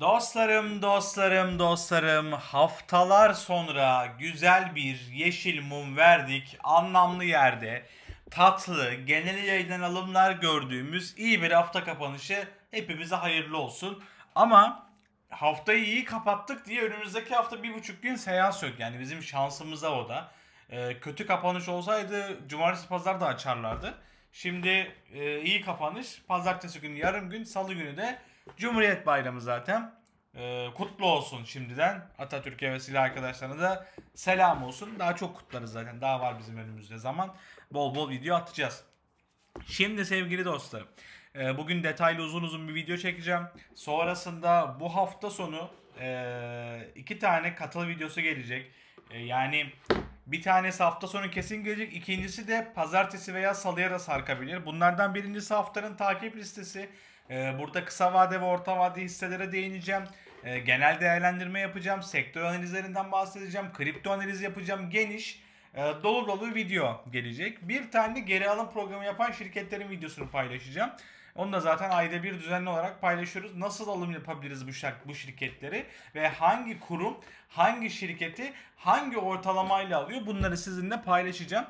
Dostlarım, dostlarım, dostlarım haftalar sonra güzel bir yeşil mum verdik. Anlamlı yerde tatlı, genel yayından alımlar gördüğümüz iyi bir hafta kapanışı hepimize hayırlı olsun. Ama haftayı iyi kapattık diye önümüzdeki hafta bir buçuk gün seans yok. Yani bizim şansımıza o da. E, kötü kapanış olsaydı cumartesi pazar da açarlardı. Şimdi e, iyi kapanış. Pazartesi günü yarım gün, salı günü de Cumhuriyet Bayramı zaten. Ee, kutlu olsun şimdiden. Atatürk'e ve silah arkadaşlarına da selam olsun. Daha çok kutlarız zaten. Daha var bizim önümüzde zaman. Bol bol video atacağız. Şimdi sevgili dostlarım. E, bugün detaylı uzun uzun bir video çekeceğim. Sonrasında bu hafta sonu e, iki tane katıl videosu gelecek. E, yani bir tanesi hafta sonu kesin gelecek. İkincisi de pazartesi veya salıya da sarkabilir. Bunlardan birincisi haftanın takip listesi. Ee, burada kısa vade ve orta vade hisselere değineceğim. Ee, genel değerlendirme yapacağım. Sektör analizlerinden bahsedeceğim. Kripto analiz yapacağım. Geniş e, dolu dolu video gelecek. Bir tane geri alım programı yapan şirketlerin videosunu paylaşacağım. Onu da zaten ayda bir düzenli olarak paylaşıyoruz. Nasıl alım yapabiliriz bu şak bu şirketleri ve hangi kurum hangi şirketi hangi ortalamayla alıyor bunları sizinle paylaşacağım.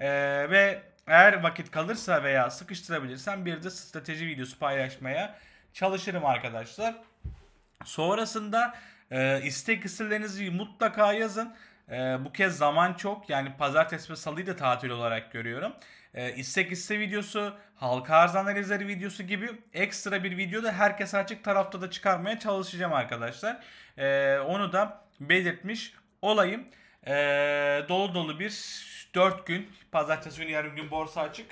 Ee, ve eğer vakit kalırsa veya sıkıştırabilirsem bir de strateji videosu paylaşmaya çalışırım arkadaşlar. Sonrasında e, istek kısırlarınızı mutlaka yazın. E, bu kez zaman çok. Yani pazartesi ve salıyı da tatil olarak görüyorum. E, istek iste videosu, halka arz analizleri videosu gibi ekstra bir video da herkes açık tarafta da çıkarmaya çalışacağım arkadaşlar. E, onu da belirtmiş olayım. E, dolu dolu bir 4 gün. Pazartesi günü yarım gün borsa açık.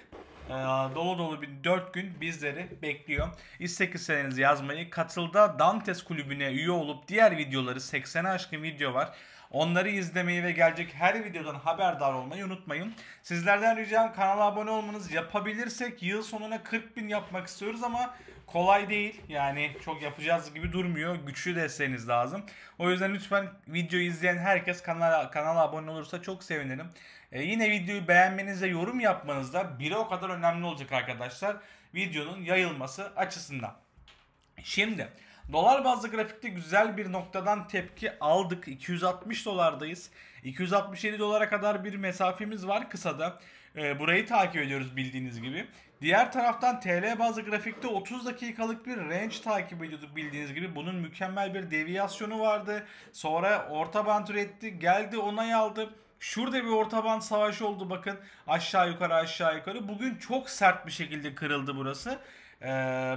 E, dolu dolu bir 4 gün bizleri bekliyor. İstek listenizi yazmayı, katılda Dantes kulübüne üye olup diğer videoları 80'e aşkın video var. Onları izlemeyi ve gelecek her videodan haberdar olmayı unutmayın. Sizlerden ricam kanala abone olmanız. Yapabilirsek yıl sonuna 40 bin yapmak istiyoruz ama kolay değil. Yani çok yapacağız gibi durmuyor. Güçlü desteğiniz lazım. O yüzden lütfen videoyu izleyen herkes kanala, kanala abone olursa çok sevinirim. Ee, yine videoyu beğenmenizle yorum yapmanız da bire o kadar önemli olacak arkadaşlar. Videonun yayılması açısından. Şimdi Dolar bazlı grafikte güzel bir noktadan tepki aldık. 260 dolardayız. 267 dolara kadar bir mesafemiz var kısada. E, burayı takip ediyoruz bildiğiniz gibi. Diğer taraftan TL bazlı grafikte 30 dakikalık bir range takip ediyorduk bildiğiniz gibi. Bunun mükemmel bir deviyasyonu vardı. Sonra orta band üretti. Geldi onay aldı. Şurada bir orta band savaşı oldu bakın. Aşağı yukarı aşağı yukarı. Bugün çok sert bir şekilde kırıldı burası. Ee,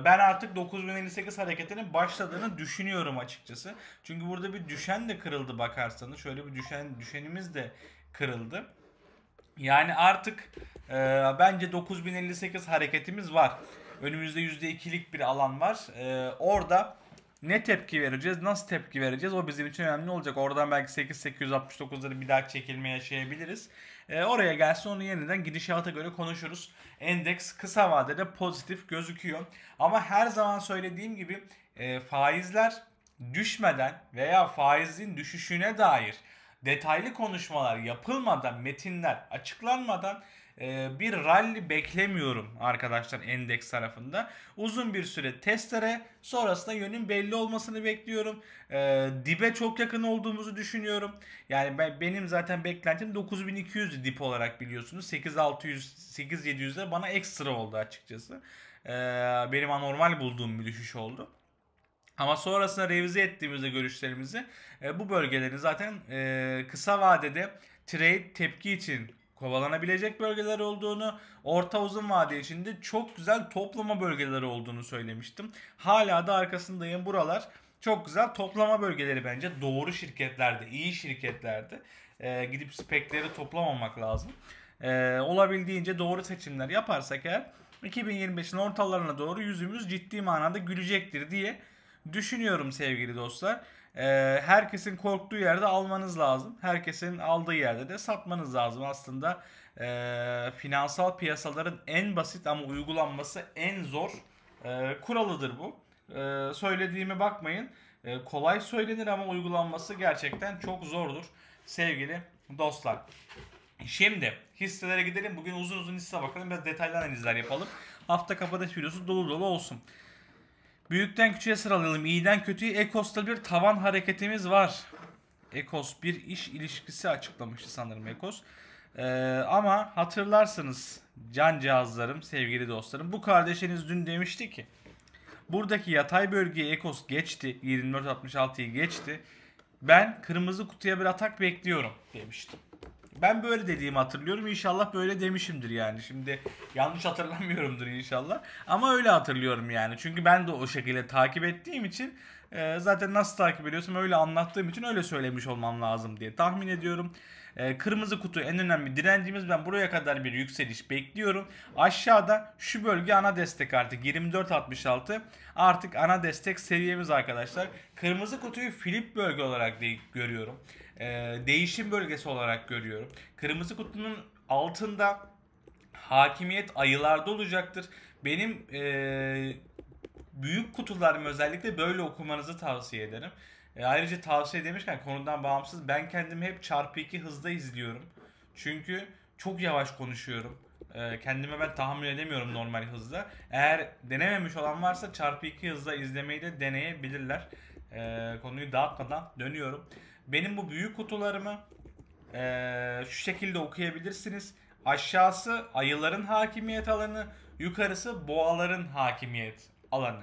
ben artık 9058 hareketinin başladığını düşünüyorum açıkçası. Çünkü burada bir düşen de kırıldı bakarsanız. Şöyle bir düşen düşenimiz de kırıldı. Yani artık e, bence 9058 hareketimiz var. Önümüzde %2'lik bir alan var. E, orada ne tepki vereceğiz, nasıl tepki vereceğiz o bizim için önemli olacak. Oradan belki 8-869'ları bir daha çekilmeye yaşayabiliriz. E, oraya gelse onu yeniden gidişata göre konuşuruz. Endeks kısa vadede pozitif gözüküyor. Ama her zaman söylediğim gibi e, faizler düşmeden veya faizin düşüşüne dair detaylı konuşmalar yapılmadan, metinler açıklanmadan ee, bir rally beklemiyorum arkadaşlar endeks tarafında. Uzun bir süre testere sonrasında yönün belli olmasını bekliyorum. Ee, dibe çok yakın olduğumuzu düşünüyorum. Yani benim zaten beklentim 9200 dip olarak biliyorsunuz. 8600 8700'de bana ekstra oldu açıkçası. Ee, benim anormal bulduğum bir düşüş oldu. Ama sonrasında revize ettiğimizde görüşlerimizi e, bu bölgelerin zaten e, kısa vadede trade tepki için kovalanabilecek bölgeler olduğunu, orta uzun vade içinde çok güzel toplama bölgeleri olduğunu söylemiştim. Hala da arkasındayım buralar. Çok güzel toplama bölgeleri bence doğru şirketlerde, iyi şirketlerde e, gidip spekleri toplamamak lazım. E, olabildiğince doğru seçimler yaparsak eğer 2025'in ortalarına doğru yüzümüz ciddi manada gülecektir diye düşünüyorum sevgili dostlar. Ee, herkesin korktuğu yerde almanız lazım. Herkesin aldığı yerde de satmanız lazım. Aslında e, finansal piyasaların en basit ama uygulanması en zor e, kuralıdır bu. E, söylediğime bakmayın. E, kolay söylenir ama uygulanması gerçekten çok zordur sevgili dostlar. Şimdi hisselere gidelim. Bugün uzun uzun hisse bakalım. Biraz detaylı analizler yapalım. Hafta kapanış videosu dolu dolu olsun. Büyükten küçüğe sıralayalım. İyiden kötüye Ekos'ta bir tavan hareketimiz var. Ekos bir iş ilişkisi açıklamıştı sanırım Ekos. Ee, ama hatırlarsınız can cihazlarım, sevgili dostlarım. Bu kardeşiniz dün demişti ki buradaki yatay bölgeye Ekos geçti. 2466'yı geçti. Ben kırmızı kutuya bir atak bekliyorum demiştim ben böyle dediğimi hatırlıyorum. İnşallah böyle demişimdir yani. Şimdi yanlış hatırlamıyorumdur inşallah. Ama öyle hatırlıyorum yani. Çünkü ben de o şekilde takip ettiğim için e, zaten nasıl takip ediyorsam öyle anlattığım için öyle söylemiş olmam lazım diye tahmin ediyorum. E, kırmızı kutu en önemli direncimiz. Ben buraya kadar bir yükseliş bekliyorum. Aşağıda şu bölge ana destek artık 24.66 artık ana destek seviyemiz arkadaşlar. Kırmızı kutuyu flip bölge olarak görüyorum e, değişim bölgesi olarak görüyorum. Kırmızı kutunun altında hakimiyet ayılarda olacaktır. Benim e, büyük kutularımı özellikle böyle okumanızı tavsiye ederim. E, ayrıca tavsiye demişken konudan bağımsız ben kendimi hep çarpı 2 hızda izliyorum. Çünkü çok yavaş konuşuyorum. E, kendime ben tahammül edemiyorum normal hızda. Eğer denememiş olan varsa çarpı 2 hızda izlemeyi de deneyebilirler. E, konuyu dağıtmadan dönüyorum. Benim bu büyük kutularımı e, şu şekilde okuyabilirsiniz. Aşağısı ayıların hakimiyet alanı, yukarısı boğaların hakimiyet alanı.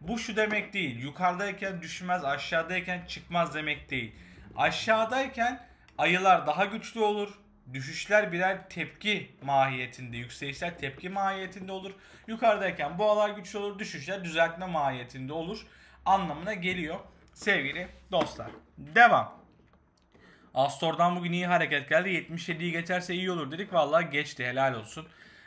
Bu şu demek değil. Yukarıdayken düşmez, aşağıdayken çıkmaz demek değil. Aşağıdayken ayılar daha güçlü olur. Düşüşler birer tepki mahiyetinde, yükselişler tepki mahiyetinde olur. Yukarıdayken boğalar güçlü olur, düşüşler düzeltme mahiyetinde olur anlamına geliyor sevgili dostlar. Devam. Astor'dan bugün iyi hareket geldi. 77'yi geçerse iyi olur dedik. Vallahi geçti helal olsun.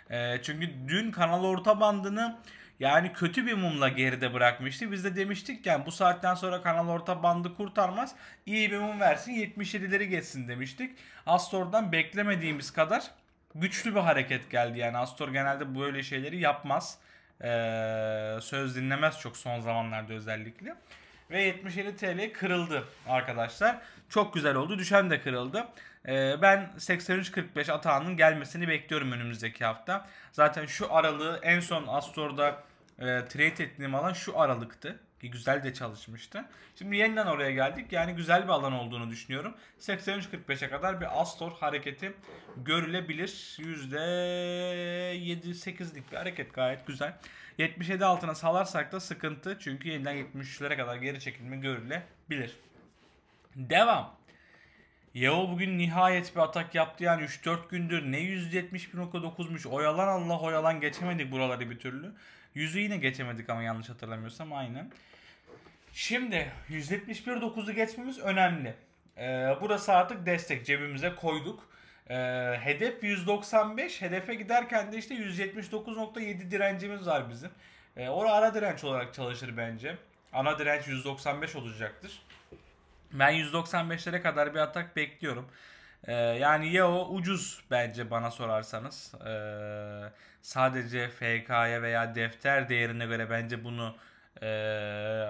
E, çünkü dün kanal orta bandını yani kötü bir mumla geride bırakmıştı. Biz de demiştik yani bu saatten sonra kanal orta bandı kurtarmaz. İyi bir mum versin 77'leri geçsin demiştik. Astor'dan beklemediğimiz kadar güçlü bir hareket geldi. Yani Astor genelde böyle şeyleri yapmaz. Ee, söz dinlemez çok son zamanlarda özellikle. Ve 77 TL kırıldı arkadaşlar. Çok güzel oldu. Düşen de kırıldı. Ee, ben 83.45 atağının gelmesini bekliyorum önümüzdeki hafta. Zaten şu aralığı en son Astor'da e, trade ettiğim alan şu aralıktı. Ki güzel de çalışmıştı. Şimdi yeniden oraya geldik. Yani güzel bir alan olduğunu düşünüyorum. 83.45'e kadar bir Astor hareketi görülebilir. %7-8'lik bir hareket gayet güzel. 77 altına salarsak da sıkıntı. Çünkü yeniden 73'lere kadar geri çekilme görülebilir. Devam. Yao bugün nihayet bir atak yaptı yani 3-4 gündür ne 171.9'muş oyalan Allah oyalan geçemedik buraları bir türlü. Yüzü yine geçemedik ama yanlış hatırlamıyorsam aynı. Şimdi 171.9'u geçmemiz önemli. Ee, burası artık destek cebimize koyduk. Ee, hedef 195 hedefe giderken de işte 179.7 direncimiz var bizim. Ee, o ara direnç olarak çalışır bence. Ana direnç 195 olacaktır. Ben 195'lere kadar bir atak bekliyorum. Ee, yani Yao ucuz bence bana sorarsanız. Ee, sadece FK'ya veya defter değerine göre bence bunu e,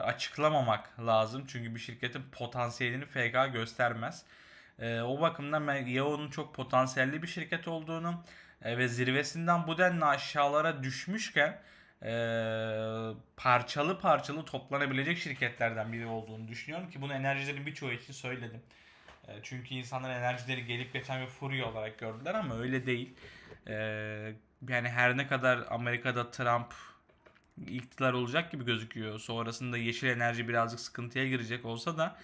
açıklamamak lazım. Çünkü bir şirketin potansiyelini FK göstermez. E, o bakımdan ben Yao'nun çok potansiyelli bir şirket olduğunu e, ve zirvesinden bu denli aşağılara düşmüşken e, parçalı parçalı toplanabilecek şirketlerden biri olduğunu düşünüyorum ki bunu enerjilerin birçoğu için söyledim. E, çünkü insanlar enerjileri gelip geçen bir furya olarak gördüler ama öyle değil. E, yani her ne kadar Amerika'da Trump iktidar olacak gibi gözüküyor. Sonrasında yeşil enerji birazcık sıkıntıya girecek olsa da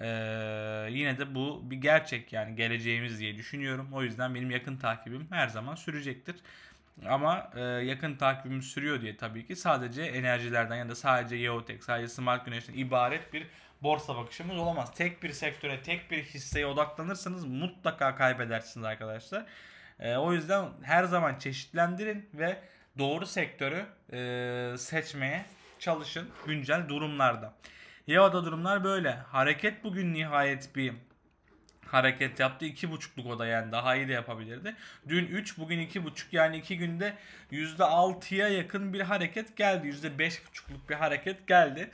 e, yine de bu bir gerçek yani geleceğimiz diye düşünüyorum. O yüzden benim yakın takibim her zaman sürecektir. Ama e, yakın takvimimiz sürüyor diye tabii ki sadece enerjilerden ya da sadece Yeotek, sadece Smart Güneş'ten ibaret bir borsa bakışımız olamaz. Tek bir sektöre, tek bir hisseye odaklanırsanız mutlaka kaybedersiniz arkadaşlar. E, o yüzden her zaman çeşitlendirin ve doğru sektörü e, seçmeye çalışın güncel durumlarda. Yeva'da durumlar böyle. Hareket bugün nihayet bir hareket yaptı. 2.5'luk o da yani daha iyi de yapabilirdi. Dün 3 bugün 2.5 yani 2 günde %6'ya yakın bir hareket geldi. %5.5'luk bir hareket geldi.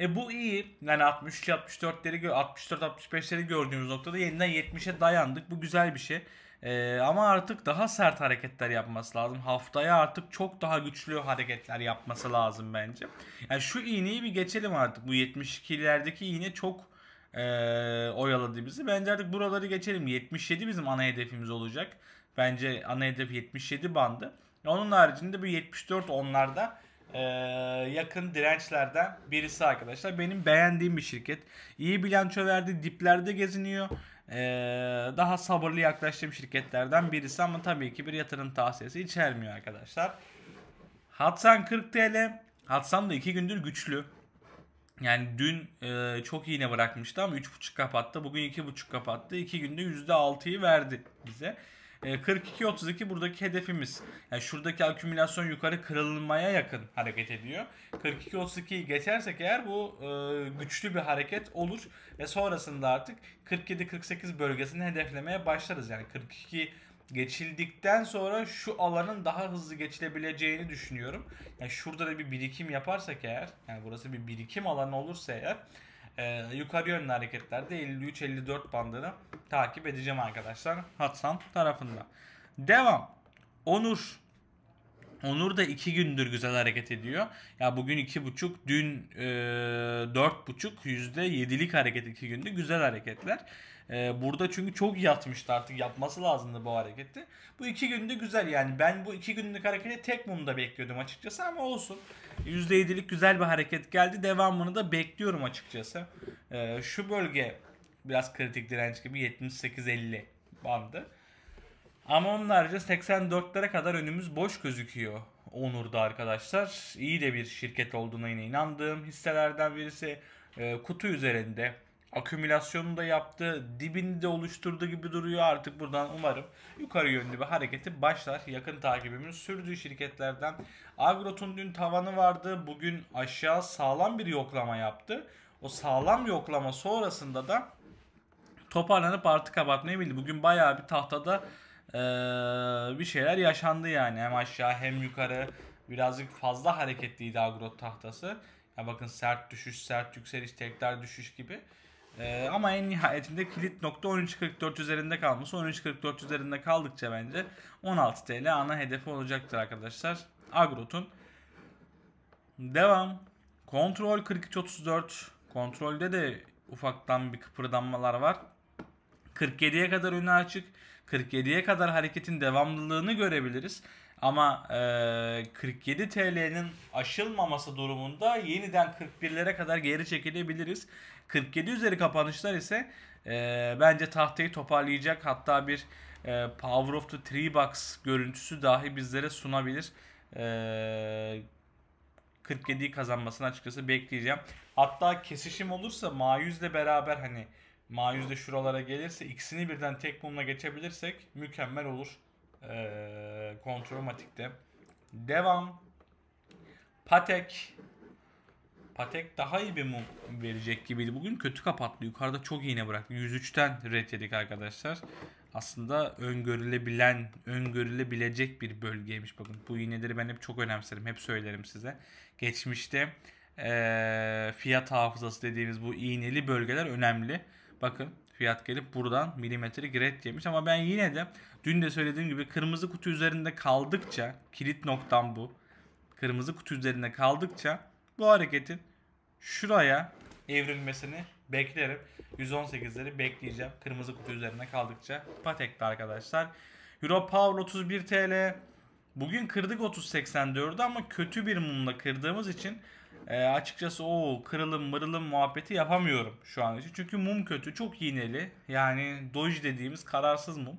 E bu iyi. Yani 63 64'leri 64 65'leri gördüğümüz noktada yeniden 70'e dayandık. Bu güzel bir şey. E, ama artık daha sert hareketler yapması lazım. Haftaya artık çok daha güçlü hareketler yapması lazım bence. Yani şu iğneyi bir geçelim artık. Bu 72'lerdeki iğne çok e, oyaladı bizi. Bence artık buraları geçelim. 77 bizim ana hedefimiz olacak. Bence ana hedef 77 bandı. Onun haricinde bu 74 onlarda e, yakın dirençlerden birisi arkadaşlar. Benim beğendiğim bir şirket. İyi bilanço verdi. Diplerde geziniyor. E, daha sabırlı yaklaştığım şirketlerden birisi ama tabii ki bir yatırım tavsiyesi içermiyor arkadaşlar. Hatsan 40 TL. Hatsan da 2 gündür güçlü. Yani dün e, çok ne bırakmıştı ama 3.5 kapattı. Bugün 2.5 kapattı. 2 günde %6'yı verdi bize. E, 42-32 buradaki hedefimiz. Yani şuradaki akümülasyon yukarı kırılmaya yakın hareket ediyor. 42-32'yi geçersek eğer bu e, güçlü bir hareket olur. Ve sonrasında artık 47-48 bölgesini hedeflemeye başlarız. Yani 42 geçildikten sonra şu alanın daha hızlı geçilebileceğini düşünüyorum. Yani şurada da bir birikim yaparsak eğer, yani burası bir birikim alanı olursa eğer e, yukarı yönlü hareketlerde 53-54 bandını takip edeceğim arkadaşlar Hatsan tarafında. Devam. Onur Onur da iki gündür güzel hareket ediyor. Ya bugün iki buçuk, dün e, dört buçuk yüzde yedilik hareket iki günde güzel hareketler. E, burada çünkü çok yatmıştı artık yapması lazımdı bu hareketi. Bu iki günde güzel yani ben bu iki günlük hareketi tek mumda bekliyordum açıkçası ama olsun. yüzde yedilik güzel bir hareket geldi. Devamını da bekliyorum açıkçası. E, şu bölge biraz kritik direnç gibi 78-50 bandı. Ama onlarca 84'lere kadar önümüz boş gözüküyor Onur'da arkadaşlar. İyi de bir şirket olduğuna yine inandığım hisselerden birisi e, kutu üzerinde akümülasyonunu da yaptı. Dibini de oluşturdu gibi duruyor artık buradan umarım yukarı yönlü bir hareketi başlar. Yakın takibimiz sürdüğü şirketlerden. Agrot'un dün tavanı vardı. Bugün aşağı sağlam bir yoklama yaptı. O sağlam yoklama sonrasında da toparlanıp artık kapatmayı bildi. Bugün bayağı bir tahtada e, bir şeyler yaşandı yani. Hem aşağı hem yukarı birazcık fazla hareketliydi agrot tahtası. Ya bakın sert düşüş, sert yükseliş, tekrar düşüş gibi. Ee, ama en nihayetinde kilit nokta 13.44 üzerinde kalması. 13.44 üzerinde kaldıkça bence 16 TL ana hedefi olacaktır arkadaşlar. Agrot'un. Devam. Kontrol 4334 Kontrolde de ufaktan bir kıpırdanmalar var. 47'ye kadar öne açık. 47'ye kadar hareketin devamlılığını görebiliriz. Ama e, 47 TL'nin aşılmaması durumunda yeniden 41'lere kadar geri çekilebiliriz. 47 üzeri kapanışlar ise e, bence tahtayı toparlayacak hatta bir e, Power of the Three Box görüntüsü dahi bizlere sunabilir. E, 47'yi kazanmasını açıkçası bekleyeceğim. Hatta kesişim olursa Mayüz'le beraber hani Mayüz de şuralara gelirse ikisini birden tek mumla geçebilirsek mükemmel olur. Ee, kontromatikte. Devam. Patek. Patek daha iyi bir mum verecek gibiydi. Bugün kötü kapattı. Yukarıda çok iğne bıraktı. 103'ten red yedik arkadaşlar. Aslında öngörülebilen, öngörülebilecek bir bölgeymiş. Bakın bu iğneleri ben hep çok önemserim. Hep söylerim size. Geçmişte e, fiyat hafızası dediğimiz bu iğneli bölgeler önemli. Bakın fiyat gelip buradan milimetrik red yemiş ama ben yine de dün de söylediğim gibi kırmızı kutu üzerinde kaldıkça kilit noktam bu. Kırmızı kutu üzerinde kaldıkça bu hareketin şuraya evrilmesini beklerim. 118'leri bekleyeceğim. Kırmızı kutu üzerinde kaldıkça patek'te arkadaşlar. Euro Power 31 TL. Bugün kırdık 30.84'ü ama kötü bir mumla kırdığımız için e, açıkçası o kırılım mırılım muhabbeti yapamıyorum şu an için. Çünkü mum kötü. Çok yineli. Yani doji dediğimiz kararsız mum.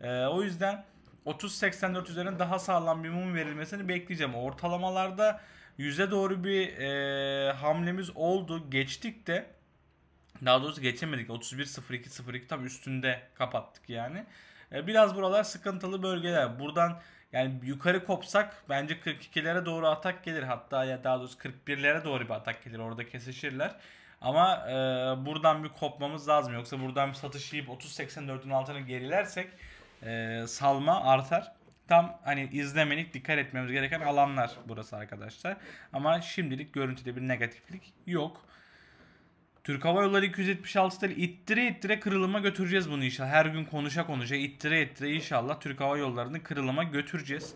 E, o yüzden 30-84 üzerine daha sağlam bir mum verilmesini bekleyeceğim. Ortalamalarda yüze doğru bir e, hamlemiz oldu. Geçtik de daha doğrusu geçemedik. 31.02.02 tam üstünde kapattık yani. E, biraz buralar sıkıntılı bölgeler. Buradan yani yukarı kopsak bence 42'lere doğru atak gelir. Hatta ya daha doğrusu 41'lere doğru bir atak gelir. Orada kesişirler. Ama e, buradan bir kopmamız lazım. Yoksa buradan bir satış yiyip 30-84'ün altına gerilersek e, salma artar. Tam hani izlemelik dikkat etmemiz gereken alanlar burası arkadaşlar. Ama şimdilik görüntüde bir negatiflik yok. Türk Hava Yolları 276 TL ittire ittire kırılıma götüreceğiz bunu inşallah. Her gün konuşa konuşa ittire ittire inşallah Türk Hava Yolları'nı kırılıma götüreceğiz.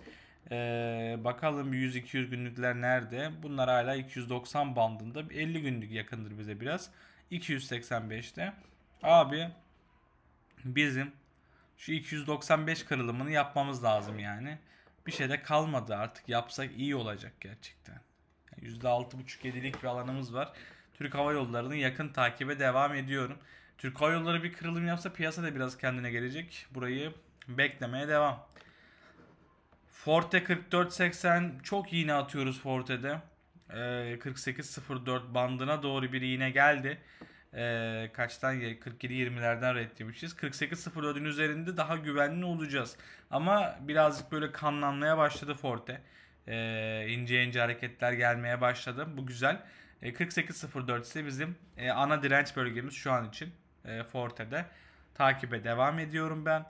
Ee, bakalım 100-200 günlükler nerede? Bunlar hala 290 bandında. 50 günlük yakındır bize biraz. 285'te. Abi bizim şu 295 kırılımını yapmamız lazım yani. Bir şey de kalmadı artık. Yapsak iyi olacak gerçekten. Yani %6,5-7'lik bir alanımız var. Türk Hava Yolları'nın yakın takibe devam ediyorum. Türk Hava Yolları bir kırılım yapsa piyasa da biraz kendine gelecek. Burayı beklemeye devam. Forte 44.80 çok iğne atıyoruz Forte'de. Ee, 48.04 bandına doğru bir iğne geldi. Ee, kaçtan 47.20'lerden red demişiz. 48.04'ün üzerinde daha güvenli olacağız. Ama birazcık böyle kanlanmaya başladı Forte. Ee, ince ince hareketler gelmeye başladı. Bu güzel. 4804 e, ise bizim e, ana direnç bölgemiz şu an için e, Forte'de. Takibe devam ediyorum ben.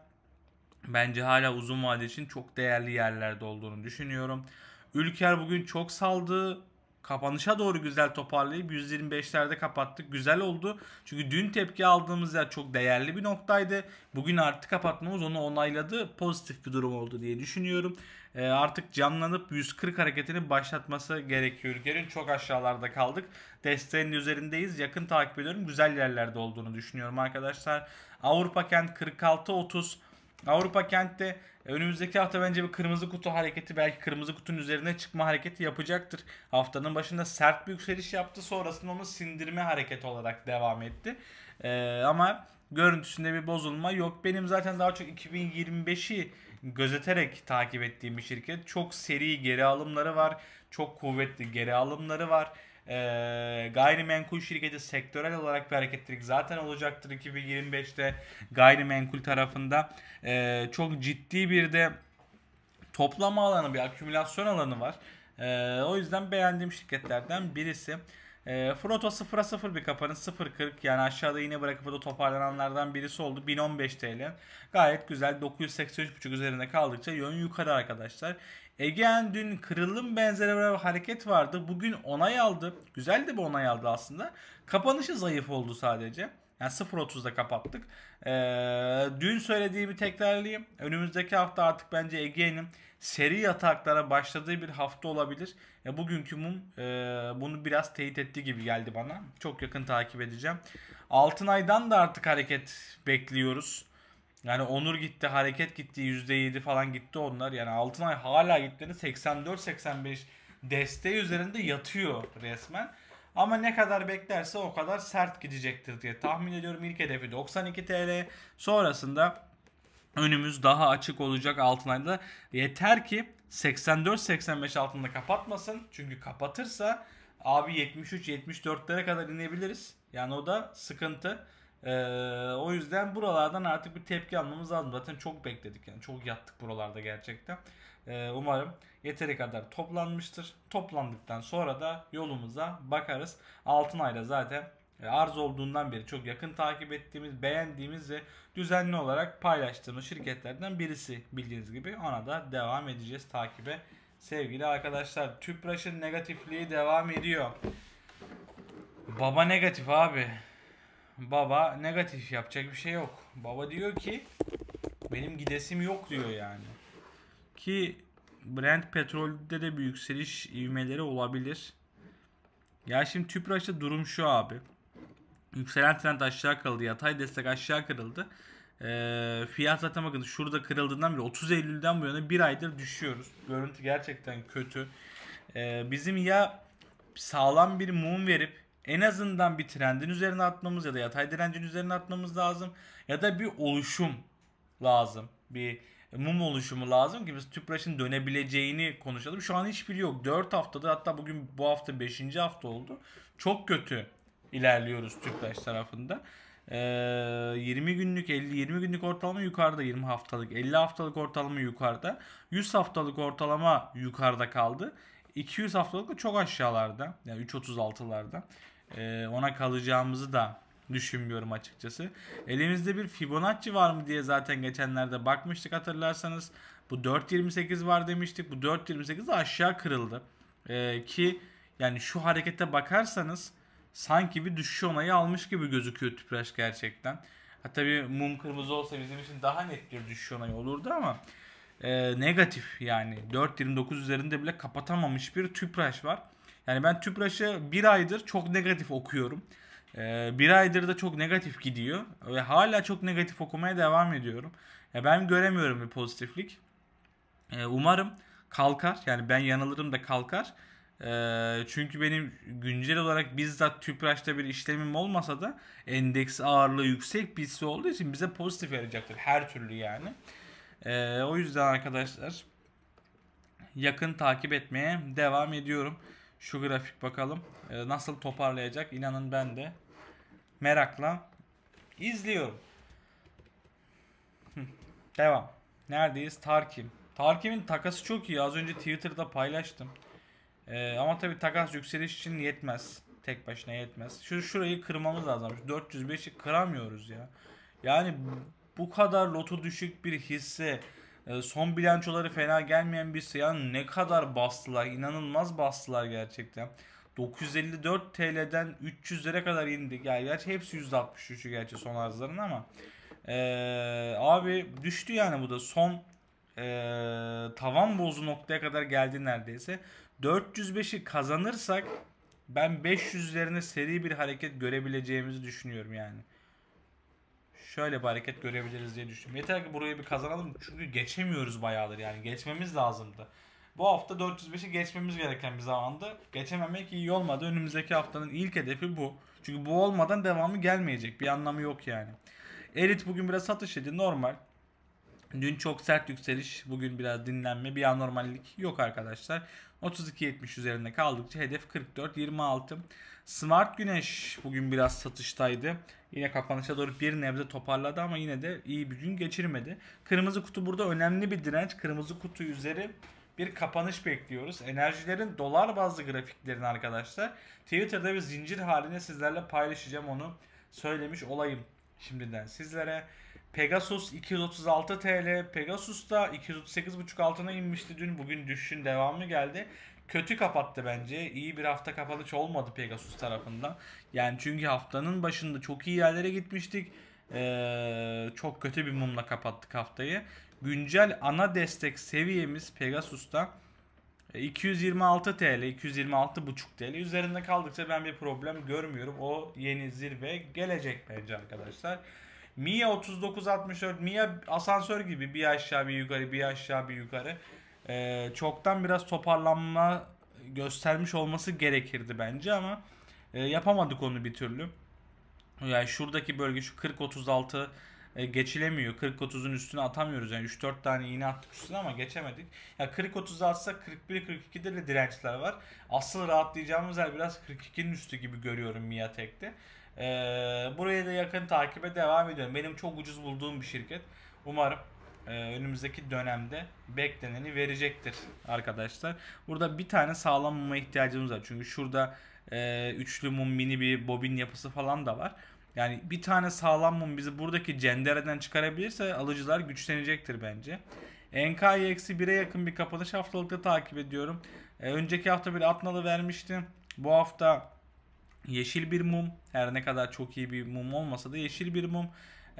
Bence hala uzun vade için çok değerli yerlerde olduğunu düşünüyorum. Ülker bugün çok saldı kapanışa doğru güzel toparlayıp 125'lerde kapattık. Güzel oldu. Çünkü dün tepki aldığımız yer çok değerli bir noktaydı. Bugün artı kapatmamız onu onayladı. Pozitif bir durum oldu diye düşünüyorum. E, artık canlanıp 140 hareketini başlatması gerekiyor. Ülkenin çok aşağılarda kaldık. Desteğin üzerindeyiz. Yakın takip ediyorum. Güzel yerlerde olduğunu düşünüyorum arkadaşlar. Avrupa kent 46 30 Avrupa kentte e, önümüzdeki hafta bence bir kırmızı kutu hareketi belki kırmızı kutunun üzerine çıkma hareketi yapacaktır. Haftanın başında sert bir yükseliş yaptı sonrasında onu sindirme hareketi olarak devam etti. Ee, ama görüntüsünde bir bozulma yok. Benim zaten daha çok 2025'i gözeterek takip ettiğim bir şirket. Çok seri geri alımları var. Çok kuvvetli geri alımları var. E, gayrimenkul şirketi sektörel olarak bir hareketlilik zaten olacaktır 2025'te gayrimenkul tarafında. E, çok ciddi bir de toplama alanı, bir akümülasyon alanı var. E, o yüzden beğendiğim şirketlerden birisi. E, Froto 0'a 0 bir kapanış 0.40 yani aşağıda yine bırakıp da toparlananlardan birisi oldu. 1015 TL. Gayet güzel 983.5 üzerinde kaldıkça yön yukarı arkadaşlar. Egehan dün kırılım benzeri bir hareket vardı. Bugün onay aldı. Güzel de bir onay aldı aslında. Kapanışı zayıf oldu sadece. Yani 0.30'da kapattık. Ee, dün söylediğimi tekrarlayayım. Önümüzdeki hafta artık bence Ege'nin seri yataklara başladığı bir hafta olabilir. E, bugünkü mum e, bunu biraz teyit etti gibi geldi bana. Çok yakın takip edeceğim. Altınay'dan da artık hareket bekliyoruz. Yani Onur gitti, Hareket gitti, %7 falan gitti onlar. Yani Altınay hala gittiğini 84-85 desteği üzerinde yatıyor resmen. Ama ne kadar beklerse o kadar sert gidecektir diye tahmin ediyorum. ilk hedefi 92 TL. Sonrasında önümüz daha açık olacak Altınay'da. Yeter ki 84-85 altında kapatmasın. Çünkü kapatırsa abi 73-74'lere kadar inebiliriz. Yani o da sıkıntı. Ee, o yüzden buralardan artık bir tepki almamız lazım. Zaten çok bekledik yani çok yattık buralarda gerçekten. Ee, umarım yeteri kadar toplanmıştır. Toplandıktan sonra da yolumuza bakarız. Altınay'la zaten e, arz olduğundan beri çok yakın takip ettiğimiz, beğendiğimiz ve düzenli olarak paylaştığımız şirketlerden birisi bildiğiniz gibi. Ona da devam edeceğiz takibe. Sevgili arkadaşlar TÜPRAŞ'ın negatifliği devam ediyor. Baba negatif abi baba negatif yapacak bir şey yok. Baba diyor ki benim gidesim yok diyor yani. Ki Brent petrolde de bir yükseliş ivmeleri olabilir. Ya şimdi Tüpraş'ta durum şu abi. Yükselen trend aşağı kaldı. Yatay destek aşağı kırıldı. E, fiyat zaten bakın şurada kırıldığından beri 30 Eylül'den bu yana bir aydır düşüyoruz. Görüntü gerçekten kötü. E, bizim ya sağlam bir mum verip en azından bir trendin üzerine atmamız ya da yatay direncin üzerine atmamız lazım. Ya da bir oluşum lazım. Bir mum oluşumu lazım ki biz Tüpraş'ın dönebileceğini konuşalım. Şu an hiçbiri yok. 4 haftadır hatta bugün bu hafta 5. hafta oldu. Çok kötü ilerliyoruz Tüpraş tarafında. Ee, 20 günlük 50 20 günlük ortalama yukarıda 20 haftalık 50 haftalık ortalama yukarıda 100 haftalık ortalama yukarıda kaldı 200 haftalık da çok aşağılarda yani 3.36'larda e, ona kalacağımızı da düşünmüyorum açıkçası. Elimizde bir Fibonacci var mı diye zaten geçenlerde bakmıştık hatırlarsanız. Bu 4.28 var demiştik. Bu 4.28 aşağı kırıldı. E, ki yani şu harekete bakarsanız sanki bir düşüş onayı almış gibi gözüküyor Tüpraş gerçekten. Ha tabii mum kırmızı olsa bizim için daha net bir düşüş onayı olurdu ama e, negatif yani 4.29 üzerinde bile kapatamamış bir Tüpraş var. Yani ben Tüpraş'ı bir aydır çok negatif okuyorum. Ee, bir aydır da çok negatif gidiyor. Ve hala çok negatif okumaya devam ediyorum. Ya ben göremiyorum bir pozitiflik. Ee, umarım kalkar. Yani ben yanılırım da kalkar. Ee, çünkü benim güncel olarak bizzat Tüpraş'ta bir işlemim olmasa da endeks ağırlığı yüksek bir hisse olduğu için bize pozitif verecektir her türlü yani. Ee, o yüzden arkadaşlar yakın takip etmeye devam ediyorum. Şu grafik bakalım e, nasıl toparlayacak inanın ben de merakla izliyorum. Devam. Neredeyiz? Tarkim. Tarkim'in takası çok iyi. Az önce Twitter'da paylaştım. Ee, ama tabii takas yükseliş için yetmez. Tek başına yetmez. Şu şurayı kırmamız lazım. 405'i kıramıyoruz ya. Yani bu kadar lotu düşük bir hisse ee, son bilançoları fena gelmeyen bir Seyan ne kadar bastılar. inanılmaz bastılar gerçekten. 954 TL'den 300 lira kadar indi. Yani gerçi hepsi %63'ü gerçi son arzların ama. Ee, abi düştü yani bu da son e, tavan bozu noktaya kadar geldi neredeyse. 405'i kazanırsak ben 500 üzerine seri bir hareket görebileceğimizi düşünüyorum yani şöyle bir hareket görebiliriz diye düşünüyorum Yeter ki burayı bir kazanalım çünkü geçemiyoruz bayağıdır yani geçmemiz lazımdı. Bu hafta 405'i geçmemiz gereken bir zamandı. Geçememek iyi olmadı. Önümüzdeki haftanın ilk hedefi bu. Çünkü bu olmadan devamı gelmeyecek. Bir anlamı yok yani. Elit bugün biraz satış yedi normal. Dün çok sert yükseliş, bugün biraz dinlenme, bir anormallik yok arkadaşlar. 32.70 üzerinde kaldıkça hedef 44-26. Smart Güneş bugün biraz satıştaydı. Yine kapanışa doğru bir nebze toparladı ama yine de iyi bir gün geçirmedi. Kırmızı kutu burada önemli bir direnç. Kırmızı kutu üzeri bir kapanış bekliyoruz. Enerjilerin dolar bazlı grafiklerini arkadaşlar Twitter'da bir zincir halinde sizlerle paylaşacağım onu söylemiş olayım şimdiden sizlere. Pegasus 236 TL. Pegasus da 238.5 altına inmişti dün. Bugün düşüşün devamı geldi kötü kapattı bence. İyi bir hafta kapanış olmadı Pegasus tarafından. Yani çünkü haftanın başında çok iyi yerlere gitmiştik. Ee, çok kötü bir mumla kapattık haftayı. Güncel ana destek seviyemiz Pegasus'ta 226 TL, 226,5 TL üzerinde kaldıkça ben bir problem görmüyorum. O yeni zirve gelecek bence arkadaşlar. Mia 3964, Mia asansör gibi bir aşağı bir yukarı, bir aşağı bir yukarı e, çoktan biraz toparlanma göstermiş olması gerekirdi bence ama e, yapamadık onu bir türlü. Yani şuradaki bölge şu 40-36 e, geçilemiyor. 40-30'un üstüne atamıyoruz. Yani 3-4 tane iğne attık üstüne ama geçemedik. Ya yani 40-30 atsa 41-42'de de dirençler var. Asıl rahatlayacağımız yer biraz 42'nin üstü gibi görüyorum Miatek'te. E, ee, buraya da yakın takibe devam ediyorum. Benim çok ucuz bulduğum bir şirket. Umarım e, önümüzdeki dönemde bekleneni verecektir arkadaşlar. Burada bir tane sağlam muma ihtiyacımız var. Çünkü şurada e, üçlü mum mini bir bobin yapısı falan da var. Yani bir tane sağlam mum bizi buradaki cendereden çıkarabilirse alıcılar güçlenecektir bence. NK eksi 1'e yakın bir kapanış haftalıkta takip ediyorum. E, önceki hafta bir Atnalı vermiştim. Bu hafta yeşil bir mum. Her ne kadar çok iyi bir mum olmasa da yeşil bir mum.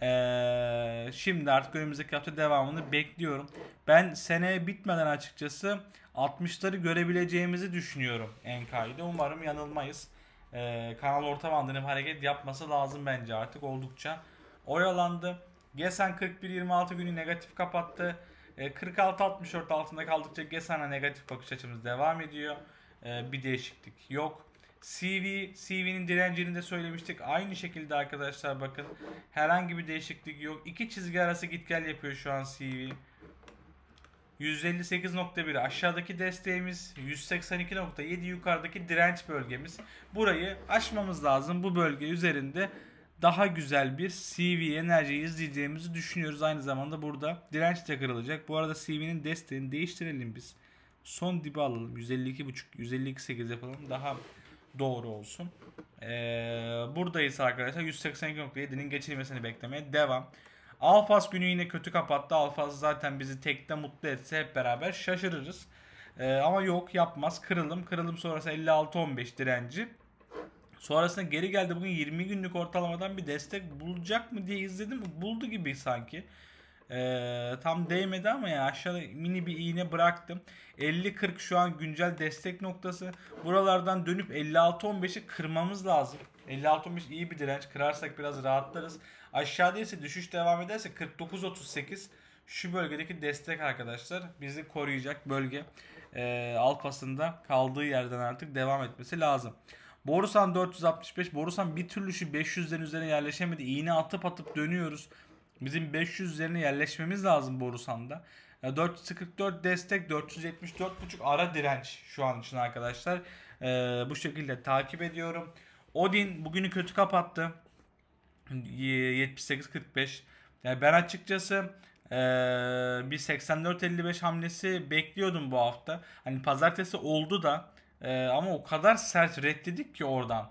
Ee, şimdi artık önümüzdeki hafta devamını bekliyorum. Ben sene bitmeden açıkçası 60'ları görebileceğimizi düşünüyorum Enkai'de. Umarım yanılmayız. Ee, kanal orta bandını hareket yapması lazım bence artık oldukça. Oyalandı. Gesen 41-26 günü negatif kapattı. Ee, 46-64 altında kaldıkça Gesen'e negatif bakış açımız devam ediyor. Ee, bir değişiklik yok. CV, CV'nin direncini söylemiştik. Aynı şekilde arkadaşlar bakın herhangi bir değişiklik yok. İki çizgi arası git gel yapıyor şu an CV. 158.1 aşağıdaki desteğimiz 182.7 yukarıdaki direnç bölgemiz. Burayı aşmamız lazım. Bu bölge üzerinde daha güzel bir CV enerjiyi izleyeceğimizi düşünüyoruz. Aynı zamanda burada direnç de kırılacak. Bu arada CV'nin desteğini değiştirelim biz. Son dibi alalım. 152.5 152.8 yapalım. Daha doğru olsun. Ee, buradayız arkadaşlar. 182.7'nin geçilmesini beklemeye devam. Alfas günü yine kötü kapattı. Alfas zaten bizi tekte mutlu etse hep beraber şaşırırız. Ee, ama yok yapmaz. Kırılım. Kırılım sonrası 56-15 direnci. Sonrasında geri geldi. Bugün 20 günlük ortalamadan bir destek bulacak mı diye izledim. Buldu gibi sanki. Ee, tam değmedi ama ya aşağı mini bir iğne bıraktım. 50-40 şu an güncel destek noktası. Buralardan dönüp 56-15'i kırmamız lazım. 56-15 iyi bir direnç. Kırarsak biraz rahatlarız. Aşağıda ise düşüş devam ederse 49-38 şu bölgedeki destek arkadaşlar bizi koruyacak bölge e, ee, alt kaldığı yerden artık devam etmesi lazım. Borusan 465. Borusan bir türlü şu 500'lerin üzerine yerleşemedi. İğne atıp atıp dönüyoruz. Bizim 500 üzerine yerleşmemiz lazım Borusan'da. 444 destek 474.5 ara direnç şu an için arkadaşlar. Ee, bu şekilde takip ediyorum. Odin bugünü kötü kapattı. 78-45. Yani ben açıkçası ee, bir 84-55 hamlesi bekliyordum bu hafta. Hani pazartesi oldu da e, ama o kadar sert reddedik ki oradan.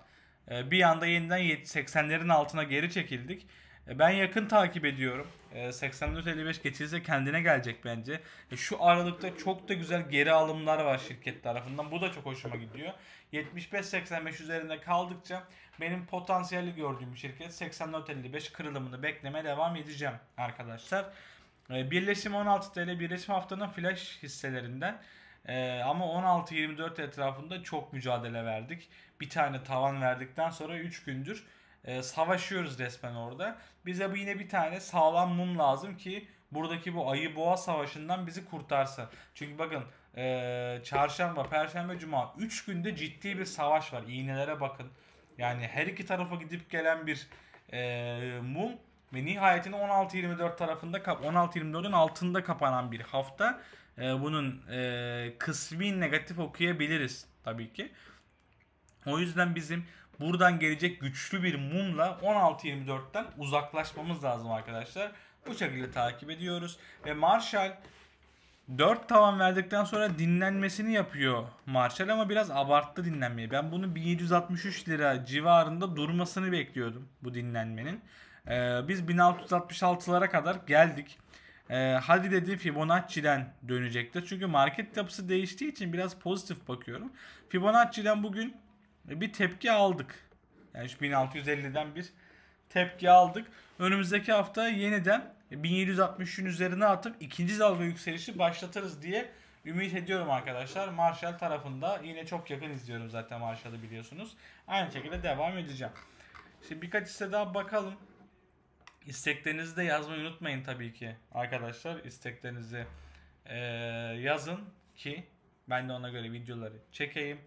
E, bir anda yeniden 80'lerin altına geri çekildik. E, ben yakın takip ediyorum. 84-55 e, geçirse kendine gelecek bence. E, şu aralıkta çok da güzel geri alımlar var şirket tarafından. Bu da çok hoşuma gidiyor. 75-85 üzerinde kaldıkça benim potansiyeli gördüğüm şirket 84-55 kırılımını bekleme devam edeceğim arkadaşlar. Birleşim 16 TL, Birleşim haftanın flash hisselerinden. ama 16-24 etrafında çok mücadele verdik. Bir tane tavan verdikten sonra 3 gündür e, savaşıyoruz resmen orada. Bize bu yine bir tane sağlam mum lazım ki buradaki bu ayı boğa savaşından bizi kurtarsın. Çünkü bakın e, çarşamba, perşembe, cuma 3 günde ciddi bir savaş var. İğnelere bakın. Yani her iki tarafa gidip gelen bir e, mum ve nihayetinde 16-24 tarafında 16-24'ün altında kapanan bir hafta. E, bunun e, kısmi negatif okuyabiliriz tabii ki. O yüzden bizim buradan gelecek güçlü bir mumla 16-24'ten uzaklaşmamız lazım arkadaşlar. Bu şekilde takip ediyoruz. Ve Marshall 4 tavan verdikten sonra dinlenmesini yapıyor Marshall ama biraz abarttı dinlenmeyi. Ben bunu 1763 lira civarında durmasını bekliyordum bu dinlenmenin. Ee, biz 1666'lara kadar geldik. Ee, hadi dedi Fibonacci'den dönecektir. Çünkü market yapısı değiştiği için biraz pozitif bakıyorum. Fibonacci'den bugün bir tepki aldık. Yani 3650'den bir tepki aldık. Önümüzdeki hafta yeniden 1760'ün üzerine atıp ikinci dalga yükselişi başlatırız diye ümit ediyorum arkadaşlar. Marshall tarafında yine çok yakın izliyorum zaten Marshall'ı biliyorsunuz. Aynı şekilde devam edeceğim. Şimdi birkaç hisse daha bakalım. İsteklerinizi de yazmayı unutmayın tabii ki arkadaşlar. isteklerinizi e, yazın ki ben de ona göre videoları çekeyim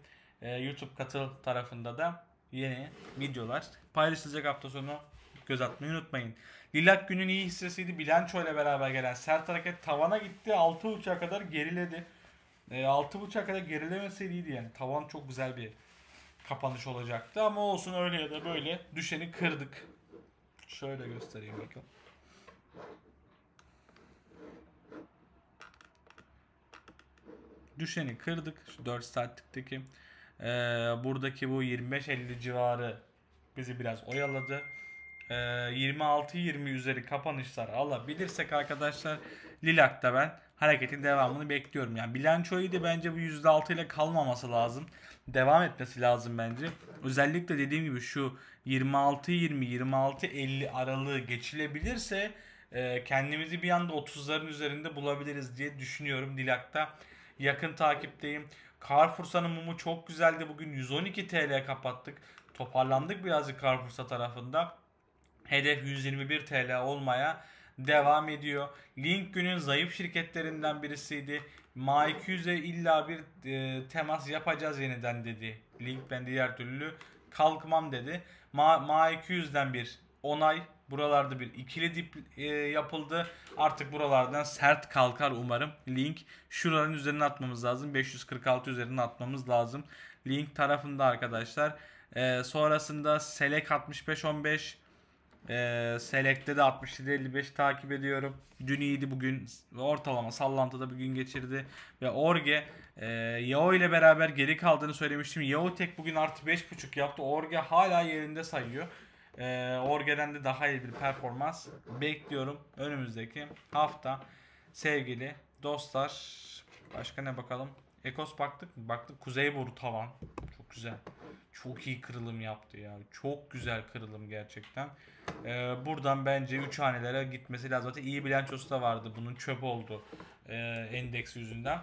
e, YouTube katıl tarafında da yeni videolar paylaşılacak hafta sonu göz atmayı unutmayın. Lilak günün iyi hissesiydi. Bilanço ile beraber gelen sert hareket tavana gitti. 6.5'a kadar geriledi. E, ee, 6.5'a kadar gerilemeseydi yani. Tavan çok güzel bir kapanış olacaktı ama olsun öyle ya da böyle düşeni kırdık. Şöyle göstereyim bakın. Düşeni kırdık. Şu 4 saatlikteki e, buradaki bu 25-50 civarı bizi biraz oyaladı. E, ee, 26-20 üzeri kapanışlar alabilirsek arkadaşlar Lilak'ta ben hareketin devamını bekliyorum. Yani bilançoyu da bence bu %6 ile kalmaması lazım. Devam etmesi lazım bence. Özellikle dediğim gibi şu 26-20-26-50 aralığı geçilebilirse e, kendimizi bir anda 30'ların üzerinde bulabiliriz diye düşünüyorum Dilak'ta. Yakın takipteyim. Carrefour'sanın mumu çok güzeldi. Bugün 112 TL kapattık. Toparlandık birazcık Carrefour'sa tarafında. Hedef 121 TL olmaya devam ediyor. Link günün zayıf şirketlerinden birisiydi. MA200'e illa bir e, temas yapacağız yeniden dedi. Link ben diğer türlü kalkmam dedi. Ma, MA200'den bir onay Buralarda bir ikili dip e, yapıldı. Artık buralardan sert kalkar umarım. Link Şuraların üzerine atmamız lazım. 546 üzerine atmamız lazım. Link tarafında arkadaşlar. E, sonrasında Selek 6515 e, Select'te de 67-55 takip ediyorum. Dün iyiydi bugün. Ortalama sallantıda bir gün geçirdi. Ve Orge e, Yao ile beraber geri kaldığını söylemiştim. Yao tek bugün artı 5.5 yaptı. Orge hala yerinde sayıyor. E, Orge'den de daha iyi bir performans bekliyorum önümüzdeki hafta. Sevgili dostlar başka ne bakalım? Ekos baktık mı? Baktık Kuzey Boru tavan. Çok güzel. Çok iyi kırılım yaptı ya. Çok güzel kırılım gerçekten. Ee, buradan bence 3 hanelere gitmesi lazım. Zaten iyi bilançosu da vardı. Bunun çöp oldu e, endeks yüzünden.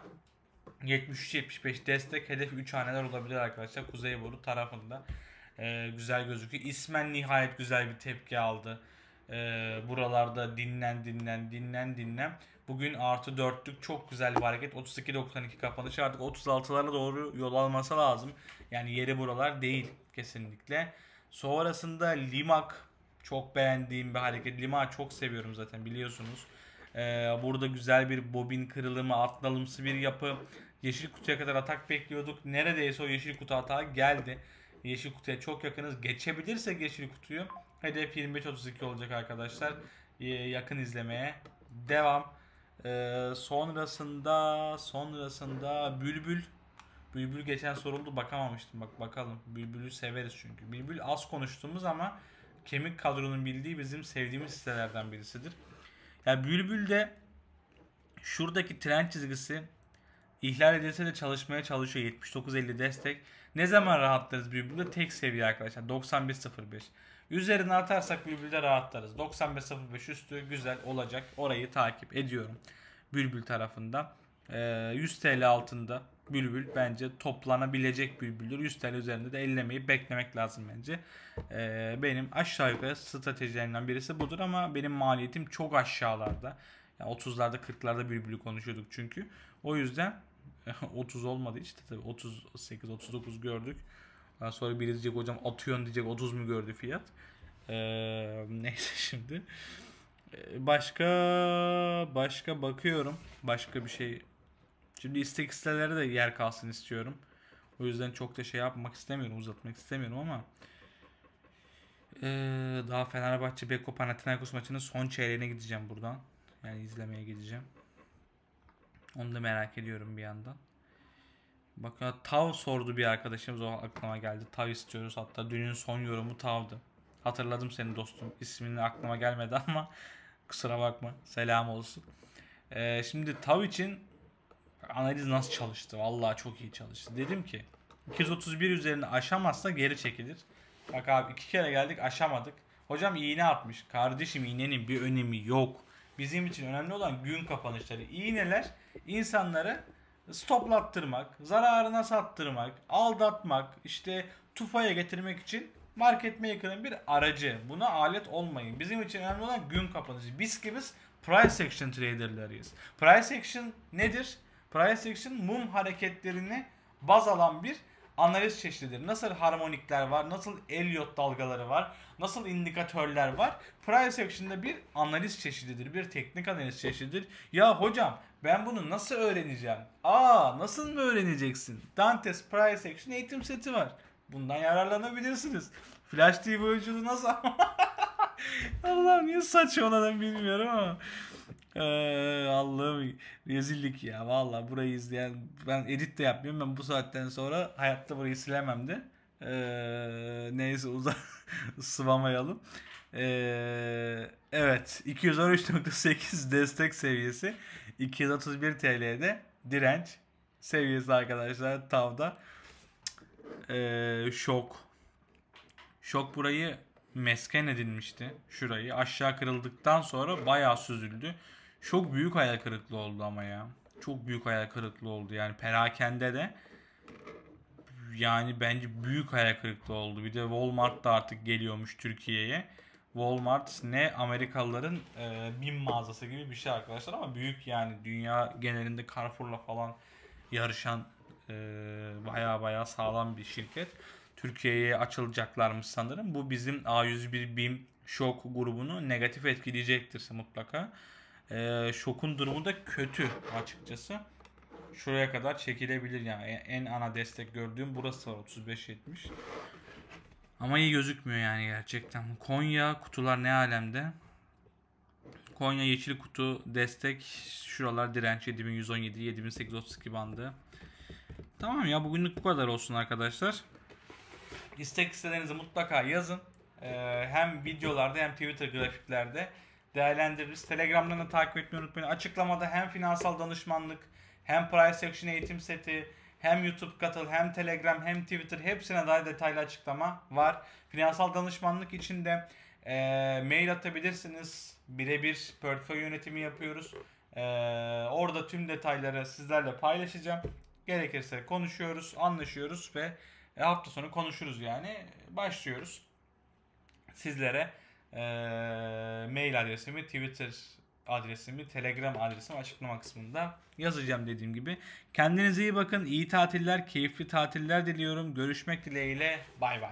73-75 destek hedef 3 haneler olabilir arkadaşlar. Kuzey Boru tarafında e, güzel gözüküyor. İsmen nihayet güzel bir tepki aldı. E, buralarda dinlen dinlen dinlen dinlen. Bugün artı dörtlük çok güzel bir hareket. 32.92 kapanış artık 36'lara doğru yol alması lazım. Yani yeri buralar değil kesinlikle. Sonrasında Limak çok beğendiğim bir hareket. Limak'ı çok seviyorum zaten biliyorsunuz. Ee, burada güzel bir bobin kırılımı, atlalımsı bir yapı. Yeşil kutuya kadar atak bekliyorduk. Neredeyse o yeşil kutu hata geldi yeşil kutuya çok yakınız. geçebilirse yeşil kutuyu hedef 25-32 olacak arkadaşlar. Ee, yakın izlemeye devam. Ee, sonrasında sonrasında Bülbül Bülbül geçen soruldu bakamamıştım. Bak bakalım. Bülbül'ü severiz çünkü. Bülbül az konuştuğumuz ama kemik kadronun bildiği bizim sevdiğimiz sitelerden birisidir. Yani Bülbül de şuradaki tren çizgisi İhlal edilse de çalışmaya çalışıyor. 79.50 destek. Ne zaman rahatlarız Bülbül'de? Tek seviye arkadaşlar. 91.05. Üzerine atarsak Bülbül'de rahatlarız. 91.05 üstü güzel olacak. Orayı takip ediyorum. Bülbül tarafında. 100 ee, TL altında Bülbül bence toplanabilecek Bülbül'dür. 100 TL üzerinde de ellemeyi beklemek lazım bence. Ee, benim aşağı yukarı stratejilerimden birisi budur ama benim maliyetim çok aşağılarda. Yani 30'larda 40'larda Bülbül'ü konuşuyorduk çünkü. O yüzden 30 olmadı işte tabii 38 39 gördük. Daha sonra biri diyecek hocam atıyorsun diyecek 30 mu gördü fiyat. Ee, neyse şimdi. Ee, başka başka bakıyorum. Başka bir şey. Şimdi istek sitelere de yer kalsın istiyorum. O yüzden çok da şey yapmak istemiyorum, uzatmak istemiyorum ama ee, daha Fenerbahçe Beko Panathinaikos maçının son çeyreğine gideceğim buradan. Yani izlemeye gideceğim. Onu da merak ediyorum bir yandan. Bakın tav sordu bir arkadaşımız o aklıma geldi. Tav istiyoruz hatta dünün son yorumu tavdı. Hatırladım seni dostum. İsmini aklıma gelmedi ama kusura bakma. Selam olsun. Ee, şimdi tav için analiz nasıl çalıştı? Vallahi çok iyi çalıştı. Dedim ki 231 üzerine aşamazsa geri çekilir. Bak abi iki kere geldik aşamadık. Hocam iğne atmış. Kardeşim iğnenin bir önemi yok. Bizim için önemli olan gün kapanışları. İğneler insanları stoplattırmak, zararına sattırmak, aldatmak, işte tufaya getirmek için market maker'ın bir aracı. Buna alet olmayın. Bizim için önemli olan gün kapanışı. Biz gibiz price action trader'larıyız. Price action nedir? Price action mum hareketlerini baz alan bir analiz çeşididir. Nasıl harmonikler var, nasıl Elliot dalgaları var, nasıl indikatörler var. Price action'da bir analiz çeşididir, bir teknik analiz çeşididir. Ya hocam ben bunu nasıl öğreneceğim? Aa nasıl mı öğreneceksin? Dantes Price Action eğitim seti var. Bundan yararlanabilirsiniz. Flash TV oyunculuğu nasıl? Allah niye saçmaladım bilmiyorum ama. Ee, Allah'ım rezillik ya. Valla burayı izleyen ben edit de yapmıyorum. Ben bu saatten sonra hayatta burayı silemem de. Ee, neyse uzak sıvamayalım. Ee, evet 213.8 destek seviyesi 231 TL'de direnç seviyesi arkadaşlar tavda. Ee, şok. Şok burayı mesken edinmişti. Şurayı aşağı kırıldıktan sonra bayağı süzüldü. Çok büyük hayal kırıklığı oldu ama ya. Çok büyük hayal kırıklığı oldu yani perakende de. Yani bence büyük hayal kırıklığı oldu. Bir de Walmart da artık geliyormuş Türkiye'ye. Walmart ne Amerikalıların e, bin mağazası gibi bir şey arkadaşlar ama büyük yani dünya genelinde Carrefour'la falan yarışan e, baya baya sağlam bir şirket. Türkiye'ye açılacaklarmış sanırım. Bu bizim A101 BİM şok grubunu negatif etkileyecektir mutlaka e, şokun durumu da kötü açıkçası. Şuraya kadar çekilebilir yani. En ana destek gördüğüm burası var 35-70. Ama iyi gözükmüyor yani gerçekten. Konya kutular ne alemde. Konya yeşil kutu destek. Şuralar direnç 7117 7832 bandı. Tamam ya bugünlük bu kadar olsun arkadaşlar. İstek listelerinizi mutlaka yazın. Ee, hem videolarda hem Twitter grafiklerde değerlendiririz. Telegram'dan da takip etmeyi unutmayın. Açıklamada hem finansal danışmanlık, hem price action eğitim seti, hem YouTube katıl, hem Telegram, hem Twitter hepsine daha detaylı açıklama var. Finansal danışmanlık için de e, mail atabilirsiniz. Birebir portföy yönetimi yapıyoruz. E, orada tüm detayları sizlerle paylaşacağım. Gerekirse konuşuyoruz, anlaşıyoruz ve e, hafta sonu konuşuruz yani. Başlıyoruz sizlere e, mail adresimi, Twitter adresimi, Telegram adresimi açıklama kısmında yazacağım dediğim gibi. Kendinize iyi bakın. İyi tatiller, keyifli tatiller diliyorum. Görüşmek dileğiyle. Bay bay.